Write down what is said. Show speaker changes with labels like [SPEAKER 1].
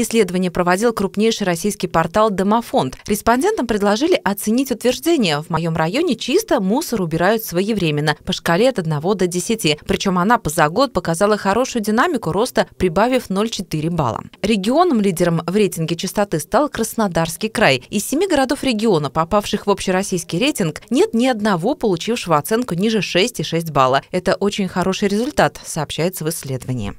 [SPEAKER 1] Исследование проводил крупнейший российский портал «Домофонд». Респондентам предложили оценить утверждение «В моем районе чисто, мусор убирают своевременно» по шкале от 1 до 10. Причем она за год показала хорошую динамику роста, прибавив 0,4 балла. Регионом-лидером в рейтинге чистоты стал Краснодарский край. Из семи городов региона, попавших в общероссийский рейтинг, нет ни одного получившего оценку ниже 6,6 балла. Это очень хороший результат, сообщается в исследовании.